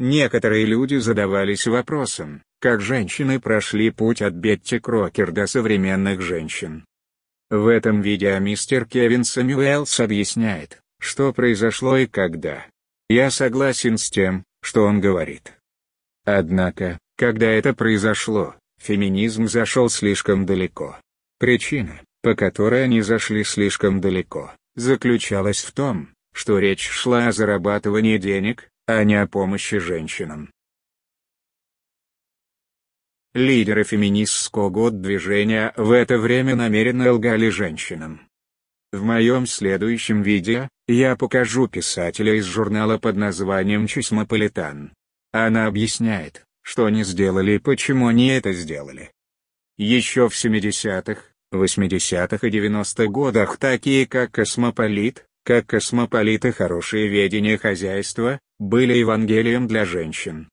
Некоторые люди задавались вопросом, как женщины прошли путь от Бетти Крокер до современных женщин. В этом видео мистер Кевин Сэмюэлс объясняет, что произошло и когда. Я согласен с тем, что он говорит. Однако, когда это произошло, феминизм зашел слишком далеко. Причина, по которой они зашли слишком далеко, заключалась в том, что речь шла о зарабатывании денег, а не о помощи женщинам. Лидеры феминистского движения в это время намеренно лгали женщинам. В моем следующем видео, я покажу писателя из журнала под названием Чисмополитан. Она объясняет, что они сделали и почему они это сделали. Еще в 70-х, 80-х и 90-х годах такие как «Космополит», как космополиты хорошие ведения хозяйства, были Евангелием для женщин.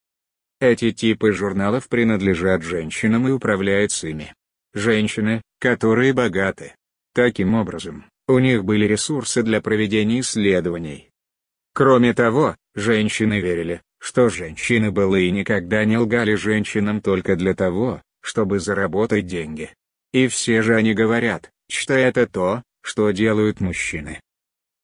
Эти типы журналов принадлежат женщинам и управляются ими. Женщины, которые богаты. Таким образом, у них были ресурсы для проведения исследований. Кроме того, женщины верили, что женщины были и никогда не лгали женщинам только для того, чтобы заработать деньги. И все же они говорят, что это то, что делают мужчины.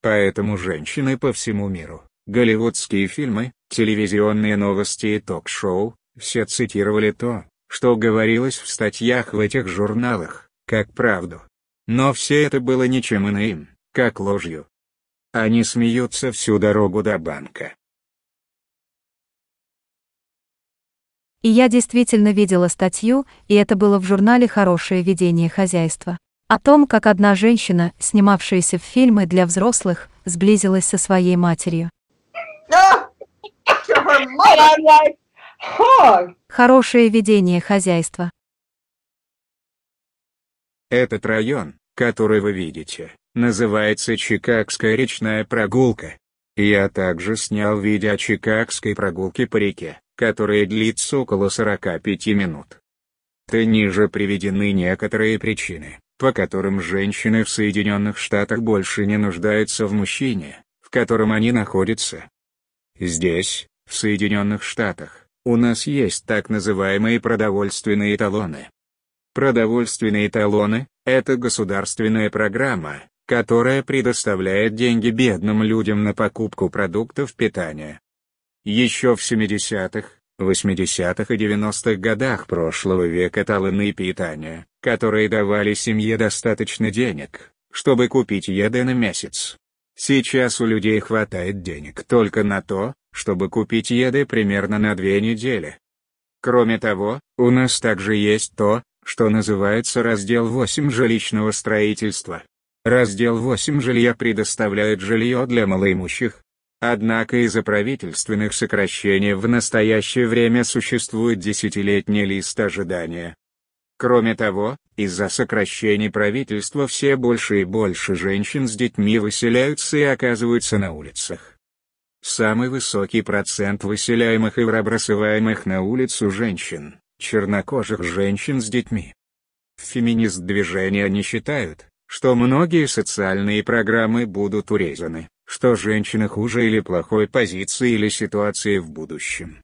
Поэтому женщины по всему миру, голливудские фильмы, телевизионные новости и ток-шоу, все цитировали то, что говорилось в статьях в этих журналах, как правду. Но все это было ничем иным, как ложью. Они смеются всю дорогу до банка. И я действительно видела статью, и это было в журнале «Хорошее ведение хозяйства». О том, как одна женщина, снимавшаяся в фильмы для взрослых, сблизилась со своей матерью. Хорошее ведение хозяйства. Этот район, который вы видите, называется Чикагская речная прогулка. Я также снял видео о Чикагской прогулке по реке, которая длится около 45 минут. Ты ниже приведены некоторые причины, по которым женщины в Соединенных Штатах больше не нуждаются в мужчине, в котором они находятся. Здесь, в Соединенных Штатах, у нас есть так называемые продовольственные талоны. Продовольственные талоны – это государственная программа, которая предоставляет деньги бедным людям на покупку продуктов питания. Еще в 70-х, в 80-х и 90-х годах прошлого века талоны питания, которые давали семье достаточно денег, чтобы купить еды на месяц. Сейчас у людей хватает денег только на то, чтобы купить еды примерно на две недели. Кроме того, у нас также есть то, что называется раздел 8 жилищного строительства. Раздел 8 жилья предоставляет жилье для малоимущих, Однако из-за правительственных сокращений в настоящее время существует десятилетний лист ожидания. Кроме того, из-за сокращений правительства все больше и больше женщин с детьми выселяются и оказываются на улицах. Самый высокий процент выселяемых и выбрасываемых на улицу женщин – чернокожих женщин с детьми. Феминист движения не считают, что многие социальные программы будут урезаны что женщина хуже или плохой позиции или ситуации в будущем.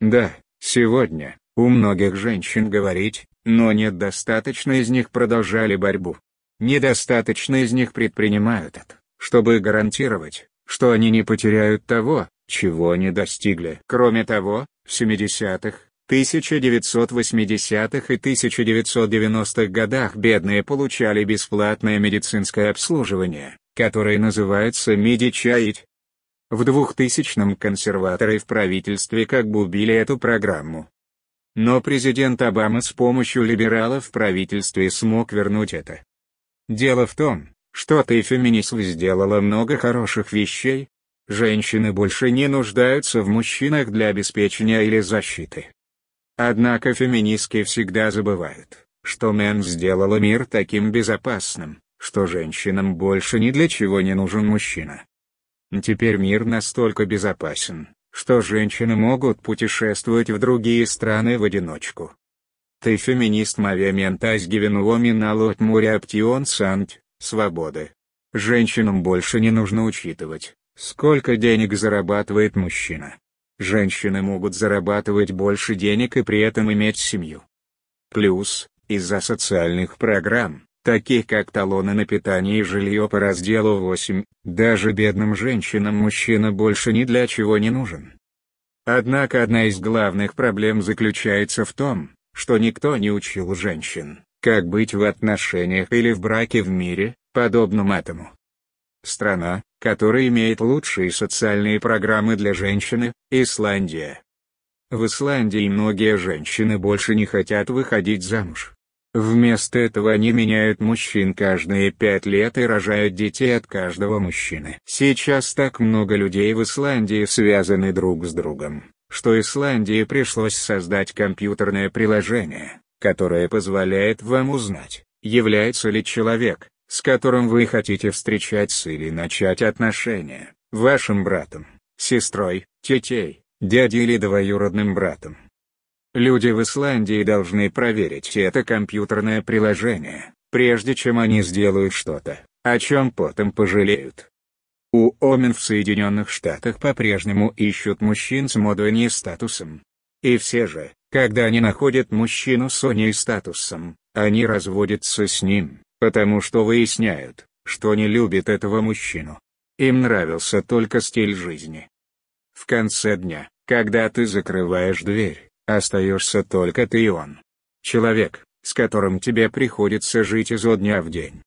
Да, сегодня, у многих женщин говорить, но недостаточно из них продолжали борьбу. Недостаточно из них предпринимают это, чтобы гарантировать, что они не потеряют того, чего не достигли. Кроме того, в 70-х, 1980-х и 1990-х годах бедные получали бесплатное медицинское обслуживание, которая называется Медичаид. В 2000-м консерваторы в правительстве как бы убили эту программу. Но президент Обама с помощью либералов в правительстве смог вернуть это. Дело в том, что ты феминизм сделала много хороших вещей. Женщины больше не нуждаются в мужчинах для обеспечения или защиты. Однако феминистки всегда забывают, что Мэн сделала мир таким безопасным, что женщинам больше ни для чего не нужен мужчина. Теперь мир настолько безопасен, что женщины могут путешествовать в другие страны в одиночку. Ты феминист мовементась гивенуомин алот муриаптион сант, свободы. Женщинам больше не нужно учитывать, сколько денег зарабатывает мужчина. Женщины могут зарабатывать больше денег и при этом иметь семью. Плюс, из-за социальных программ, таких как талоны на питание и жилье по разделу 8, даже бедным женщинам мужчина больше ни для чего не нужен. Однако одна из главных проблем заключается в том, что никто не учил женщин, как быть в отношениях или в браке в мире, подобном этому. Страна, которая имеет лучшие социальные программы для женщины, Исландия. В Исландии многие женщины больше не хотят выходить замуж. Вместо этого они меняют мужчин каждые пять лет и рожают детей от каждого мужчины. Сейчас так много людей в Исландии связаны друг с другом, что Исландии пришлось создать компьютерное приложение, которое позволяет вам узнать, является ли человек, с которым вы хотите встречаться или начать отношения, вашим братом, сестрой, тетей, дядей или двоюродным братом. Люди в Исландии должны проверить это компьютерное приложение, прежде чем они сделают что-то, о чем потом пожалеют. У Омин в Соединенных Штатах по-прежнему ищут мужчин с модой и статусом. И все же, когда они находят мужчину с оней статусом, они разводятся с ним, потому что выясняют, что не любят этого мужчину. Им нравился только стиль жизни. В конце дня, когда ты закрываешь дверь, Остаешься только ты и он. Человек, с которым тебе приходится жить изо дня в день.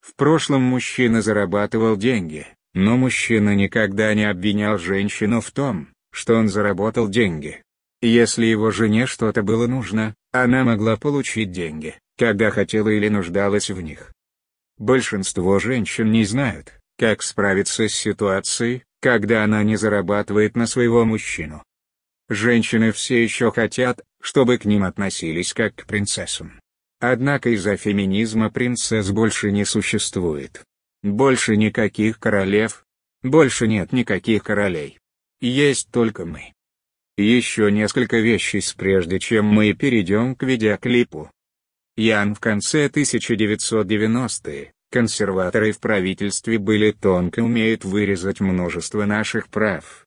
В прошлом мужчина зарабатывал деньги, но мужчина никогда не обвинял женщину в том, что он заработал деньги. Если его жене что-то было нужно, она могла получить деньги, когда хотела или нуждалась в них. Большинство женщин не знают, как справиться с ситуацией, когда она не зарабатывает на своего мужчину. Женщины все еще хотят, чтобы к ним относились как к принцессам. Однако из-за феминизма принцесс больше не существует. Больше никаких королев. Больше нет никаких королей. Есть только мы. Еще несколько вещей прежде чем мы перейдем к видеоклипу. Ян в конце 1990-е, консерваторы в правительстве были тонко умеют вырезать множество наших прав.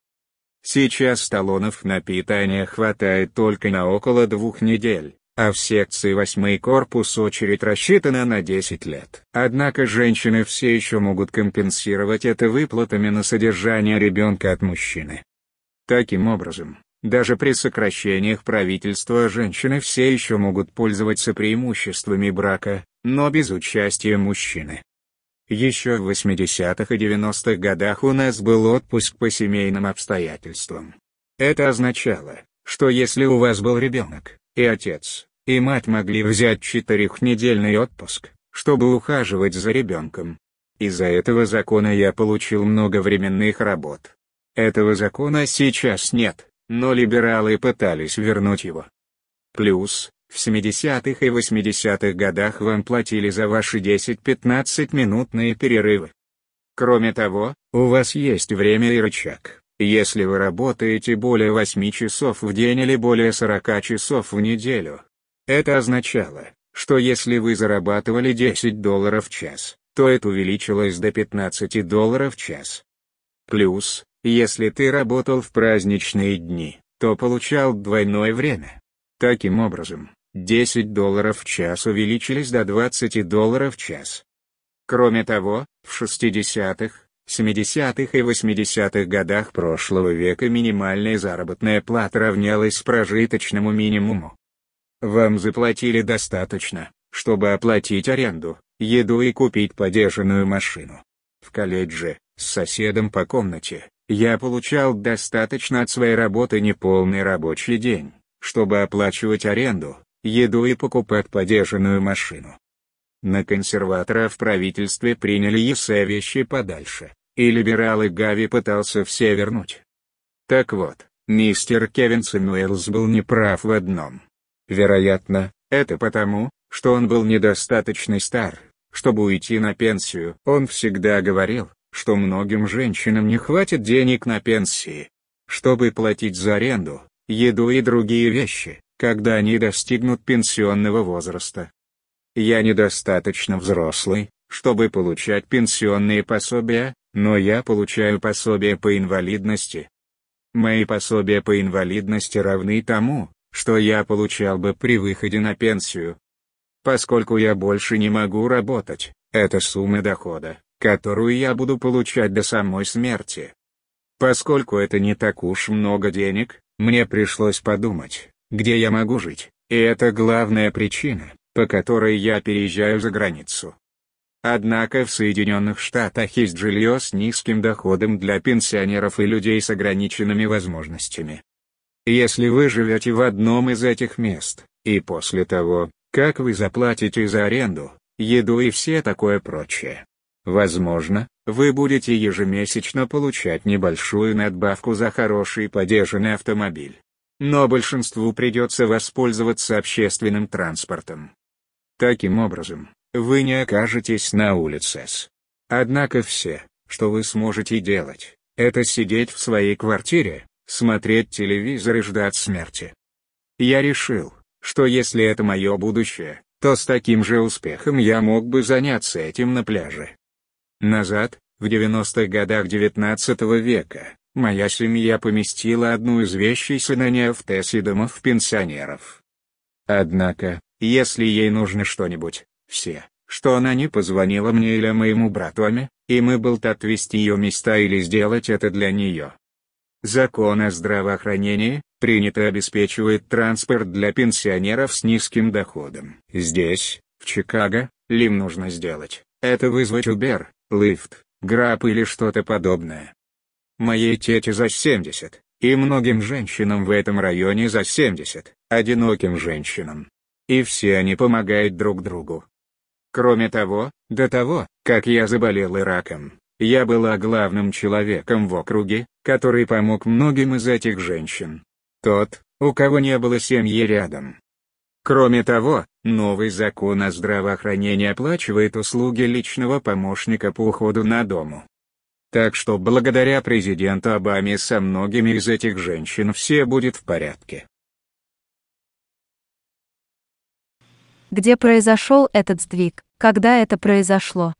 Сейчас талонов на питание хватает только на около двух недель, а в секции 8 корпус очередь рассчитана на 10 лет. Однако женщины все еще могут компенсировать это выплатами на содержание ребенка от мужчины. Таким образом, даже при сокращениях правительства женщины все еще могут пользоваться преимуществами брака, но без участия мужчины. Еще в 80-х и 90-х годах у нас был отпуск по семейным обстоятельствам. Это означало, что если у вас был ребенок, и отец, и мать могли взять четырехнедельный отпуск, чтобы ухаживать за ребенком. Из-за этого закона я получил много временных работ. Этого закона сейчас нет, но либералы пытались вернуть его. Плюс, в 70-х и 80-х годах вам платили за ваши 10-15 минутные перерывы. Кроме того, у вас есть время и рычаг. Если вы работаете более 8 часов в день или более 40 часов в неделю, это означало, что если вы зарабатывали 10 долларов в час, то это увеличилось до 15 долларов в час. Плюс, если ты работал в праздничные дни, то получал двойное время. Таким образом, 10 долларов в час увеличились до 20 долларов в час. Кроме того, в 60-х, 70-х и 80-х годах прошлого века минимальная заработная плата равнялась прожиточному минимуму. Вам заплатили достаточно, чтобы оплатить аренду, еду и купить подержанную машину. В колледже, с соседом по комнате, я получал достаточно от своей работы неполный рабочий день, чтобы оплачивать аренду, еду и покупать подержанную машину. На консерватора в правительстве приняли ЕСЭ вещи подальше, и либералы Гави пытался все вернуть. Так вот, мистер Кевин Сэмюэлс был неправ в одном. Вероятно, это потому, что он был недостаточно стар, чтобы уйти на пенсию. Он всегда говорил, что многим женщинам не хватит денег на пенсии. Чтобы платить за аренду, еду и другие вещи, когда они достигнут пенсионного возраста. Я недостаточно взрослый, чтобы получать пенсионные пособия, но я получаю пособие по инвалидности. Мои пособия по инвалидности равны тому, что я получал бы при выходе на пенсию. Поскольку я больше не могу работать, это сумма дохода, которую я буду получать до самой смерти. Поскольку это не так уж много денег, мне пришлось подумать, где я могу жить, и это главная причина, по которой я переезжаю за границу. Однако в Соединенных Штатах есть жилье с низким доходом для пенсионеров и людей с ограниченными возможностями. Если вы живете в одном из этих мест, и после того, как вы заплатите за аренду, еду и все такое прочее, Возможно, вы будете ежемесячно получать небольшую надбавку за хороший подержанный автомобиль. Но большинству придется воспользоваться общественным транспортом. Таким образом, вы не окажетесь на улице С. Однако все, что вы сможете делать, это сидеть в своей квартире, смотреть телевизор и ждать смерти. Я решил, что если это мое будущее, то с таким же успехом я мог бы заняться этим на пляже. Назад, в 90-х годах 19 века, моя семья поместила одну из вещей сынания в ТЭС домов пенсионеров. Однако, если ей нужно что-нибудь, все, что она не позвонила мне или моему брату и мы был отвести ее места или сделать это для нее. Закон о здравоохранении, принято обеспечивает транспорт для пенсионеров с низким доходом. Здесь, в Чикаго, Лим нужно сделать, это вызвать Uber, Lyft, Grab или что-то подобное. Моей тете за 70, и многим женщинам в этом районе за 70, одиноким женщинам. И все они помогают друг другу. Кроме того, до того, как я заболел раком, я была главным человеком в округе, который помог многим из этих женщин. Тот, у кого не было семьи рядом, Кроме того, новый закон о здравоохранении оплачивает услуги личного помощника по уходу на дому. Так что благодаря президенту Обаме со многими из этих женщин все будет в порядке. Где произошел этот сдвиг? Когда это произошло?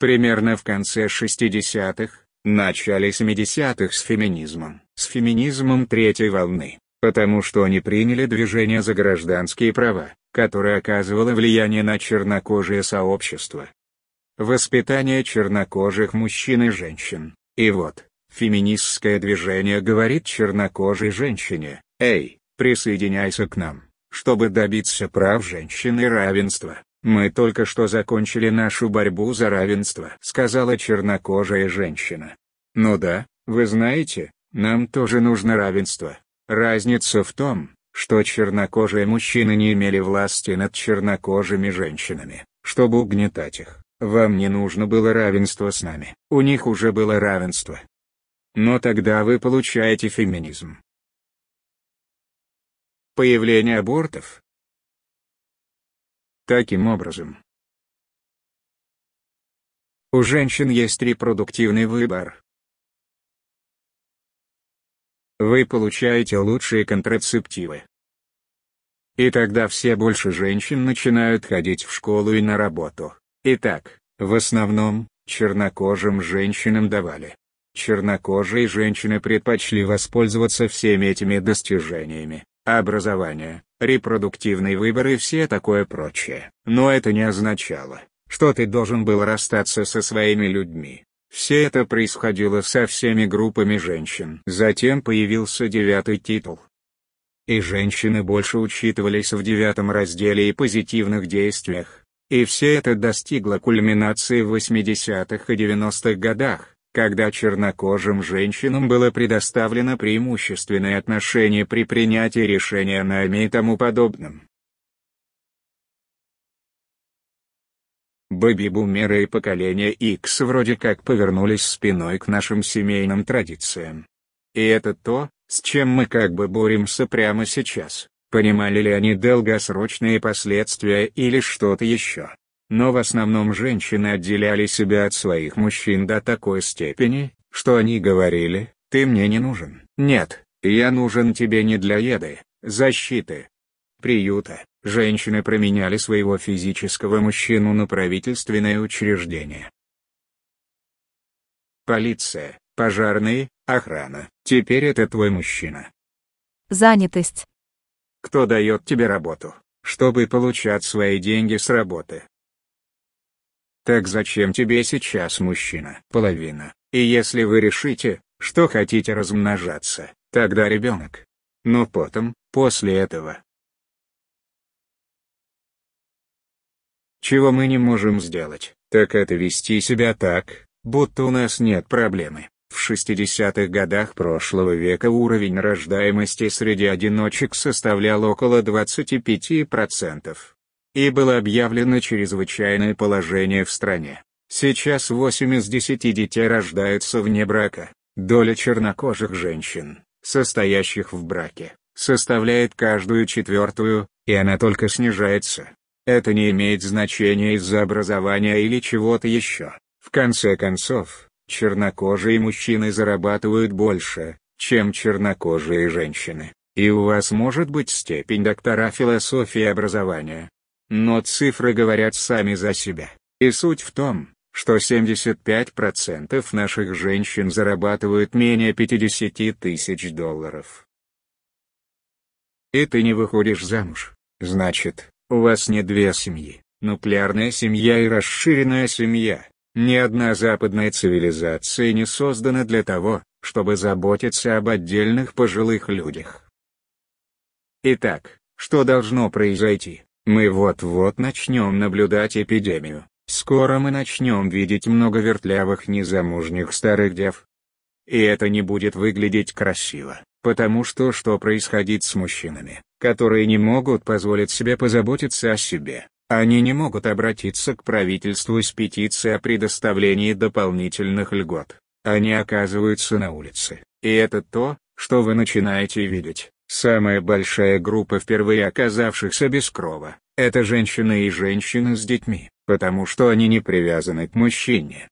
Примерно в конце 60-х, начале 70-х с феминизмом, с феминизмом третьей волны потому что они приняли движение за гражданские права, которое оказывало влияние на чернокожее сообщество. Воспитание чернокожих мужчин и женщин. И вот, феминистское движение говорит чернокожей женщине, «Эй, присоединяйся к нам, чтобы добиться прав женщин и равенства». «Мы только что закончили нашу борьбу за равенство», — сказала чернокожая женщина. «Ну да, вы знаете, нам тоже нужно равенство». Разница в том, что чернокожие мужчины не имели власти над чернокожими женщинами, чтобы угнетать их. Вам не нужно было равенство с нами. У них уже было равенство. Но тогда вы получаете феминизм. Появление абортов. Таким образом, у женщин есть репродуктивный выбор, вы получаете лучшие контрацептивы. И тогда все больше женщин начинают ходить в школу и на работу. Итак, в основном, чернокожим женщинам давали. Чернокожие женщины предпочли воспользоваться всеми этими достижениями, образование, репродуктивный выбор и все такое прочее. Но это не означало, что ты должен был расстаться со своими людьми. Все это происходило со всеми группами женщин. Затем появился девятый титул. И женщины больше учитывались в девятом разделе и позитивных действиях. И все это достигло кульминации в 80-х и 90-х годах, когда чернокожим женщинам было предоставлено преимущественное отношение при принятии решения на АМИ и тому подобном. Бэби-бумеры и поколение X вроде как повернулись спиной к нашим семейным традициям. И это то, с чем мы как бы боремся прямо сейчас, понимали ли они долгосрочные последствия или что-то еще. Но в основном женщины отделяли себя от своих мужчин до такой степени, что они говорили, ты мне не нужен. Нет, я нужен тебе не для еды, защиты, приюта, женщины променяли своего физического мужчину на правительственное учреждение. Полиция, пожарные, охрана. Теперь это твой мужчина. Занятость. Кто дает тебе работу, чтобы получать свои деньги с работы? Так зачем тебе сейчас мужчина? Половина. И если вы решите, что хотите размножаться, тогда ребенок. Но потом, после этого, Чего мы не можем сделать, так это вести себя так, будто у нас нет проблемы. В 60-х годах прошлого века уровень рождаемости среди одиночек составлял около 25%. И было объявлено чрезвычайное положение в стране. Сейчас 8 из 10 детей рождаются вне брака. Доля чернокожих женщин, состоящих в браке, составляет каждую четвертую, и она только снижается. Это не имеет значения из-за образования или чего-то еще. В конце концов, чернокожие мужчины зарабатывают больше, чем чернокожие женщины. И у вас может быть степень доктора философии образования. Но цифры говорят сами за себя. И суть в том, что 75% наших женщин зарабатывают менее 50 тысяч долларов. И ты не выходишь замуж, значит, у вас не две семьи, нуклеарная семья и расширенная семья. Ни одна западная цивилизация не создана для того, чтобы заботиться об отдельных пожилых людях. Итак, что должно произойти? Мы вот-вот начнем наблюдать эпидемию. Скоро мы начнем видеть много вертлявых незамужних старых дев. И это не будет выглядеть красиво. Потому что что происходит с мужчинами, которые не могут позволить себе позаботиться о себе? Они не могут обратиться к правительству с петицией о предоставлении дополнительных льгот. Они оказываются на улице. И это то, что вы начинаете видеть. Самая большая группа впервые оказавшихся без крова, это женщины и женщины с детьми, потому что они не привязаны к мужчине.